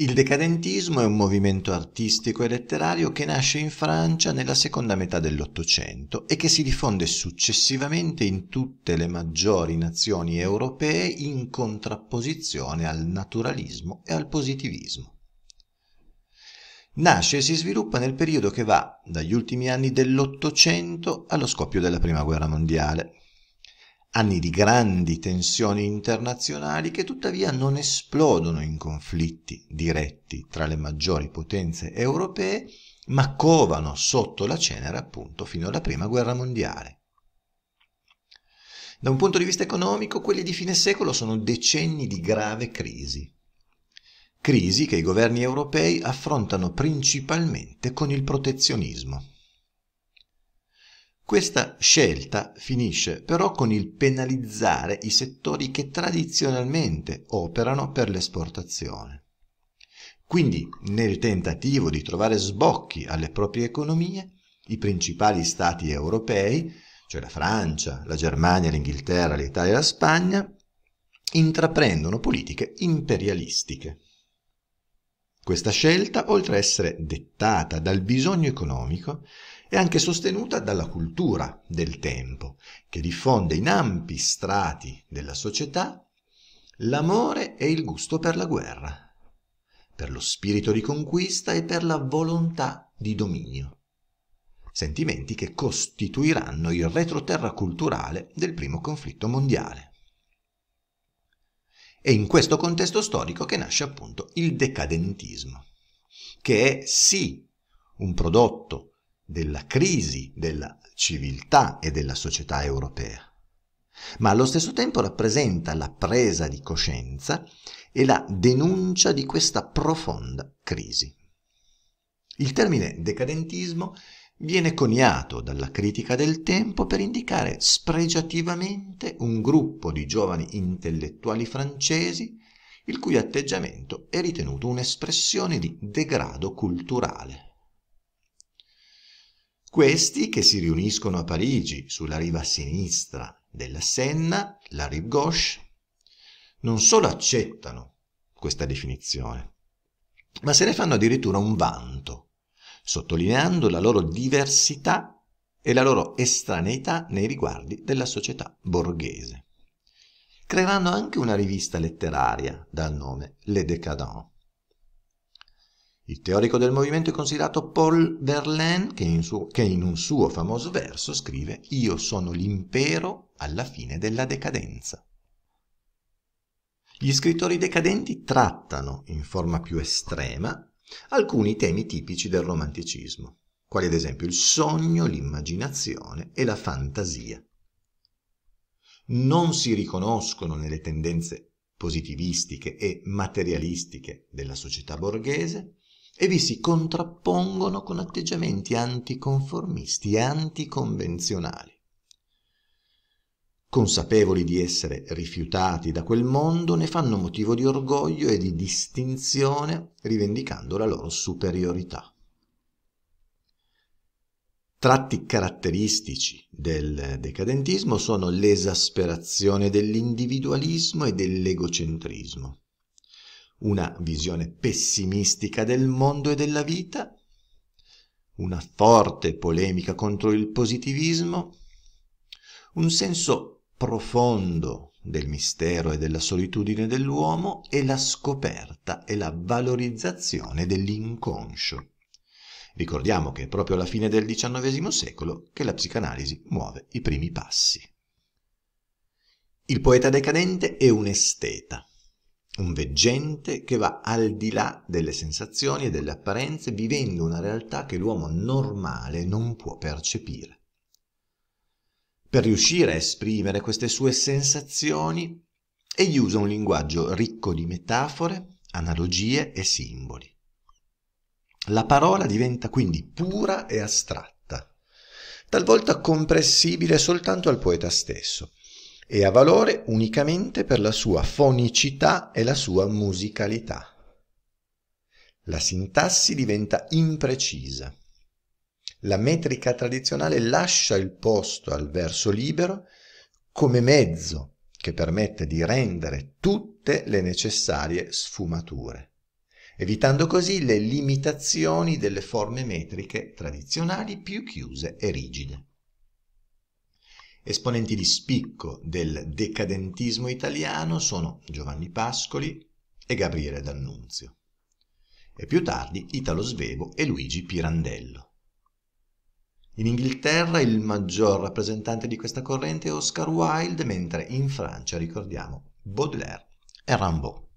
Il decadentismo è un movimento artistico e letterario che nasce in Francia nella seconda metà dell'Ottocento e che si diffonde successivamente in tutte le maggiori nazioni europee in contrapposizione al naturalismo e al positivismo. Nasce e si sviluppa nel periodo che va dagli ultimi anni dell'Ottocento allo scoppio della Prima Guerra Mondiale, anni di grandi tensioni internazionali che tuttavia non esplodono in conflitti diretti tra le maggiori potenze europee, ma covano sotto la cenere appunto fino alla Prima Guerra Mondiale. Da un punto di vista economico, quelli di fine secolo sono decenni di grave crisi. Crisi che i governi europei affrontano principalmente con il protezionismo. Questa scelta finisce però con il penalizzare i settori che tradizionalmente operano per l'esportazione. Quindi, nel tentativo di trovare sbocchi alle proprie economie, i principali stati europei, cioè la Francia, la Germania, l'Inghilterra, l'Italia e la Spagna, intraprendono politiche imperialistiche. Questa scelta, oltre a essere dettata dal bisogno economico, è anche sostenuta dalla cultura del tempo, che diffonde in ampi strati della società l'amore e il gusto per la guerra, per lo spirito di conquista e per la volontà di dominio. Sentimenti che costituiranno il retroterra culturale del primo conflitto mondiale. È in questo contesto storico che nasce appunto il decadentismo, che è sì un prodotto della crisi della civiltà e della società europea, ma allo stesso tempo rappresenta la presa di coscienza e la denuncia di questa profonda crisi. Il termine decadentismo viene coniato dalla critica del tempo per indicare spregiativamente un gruppo di giovani intellettuali francesi il cui atteggiamento è ritenuto un'espressione di degrado culturale. Questi che si riuniscono a Parigi, sulla riva sinistra della Senna, la rive gauche, non solo accettano questa definizione, ma se ne fanno addirittura un vanto, sottolineando la loro diversità e la loro estraneità nei riguardi della società borghese. Creano anche una rivista letteraria dal nome Le Décadents, il teorico del movimento è considerato Paul Verlaine che in, suo, che in un suo famoso verso scrive Io sono l'impero alla fine della decadenza. Gli scrittori decadenti trattano, in forma più estrema, alcuni temi tipici del romanticismo, quali ad esempio il sogno, l'immaginazione e la fantasia. Non si riconoscono nelle tendenze positivistiche e materialistiche della società borghese e vi si contrappongono con atteggiamenti anticonformisti e anticonvenzionali. Consapevoli di essere rifiutati da quel mondo, ne fanno motivo di orgoglio e di distinzione, rivendicando la loro superiorità. Tratti caratteristici del decadentismo sono l'esasperazione dell'individualismo e dell'egocentrismo una visione pessimistica del mondo e della vita, una forte polemica contro il positivismo, un senso profondo del mistero e della solitudine dell'uomo e la scoperta e la valorizzazione dell'inconscio. Ricordiamo che è proprio alla fine del XIX secolo che la psicanalisi muove i primi passi. Il poeta decadente è un esteta, un veggente che va al di là delle sensazioni e delle apparenze, vivendo una realtà che l'uomo normale non può percepire. Per riuscire a esprimere queste sue sensazioni, egli usa un linguaggio ricco di metafore, analogie e simboli. La parola diventa quindi pura e astratta, talvolta comprensibile soltanto al poeta stesso e ha valore unicamente per la sua fonicità e la sua musicalità. La sintassi diventa imprecisa. La metrica tradizionale lascia il posto al verso libero come mezzo che permette di rendere tutte le necessarie sfumature, evitando così le limitazioni delle forme metriche tradizionali più chiuse e rigide. Esponenti di spicco del decadentismo italiano sono Giovanni Pascoli e Gabriele D'Annunzio. E più tardi Italo Svevo e Luigi Pirandello. In Inghilterra il maggior rappresentante di questa corrente è Oscar Wilde, mentre in Francia ricordiamo Baudelaire e Rimbaud.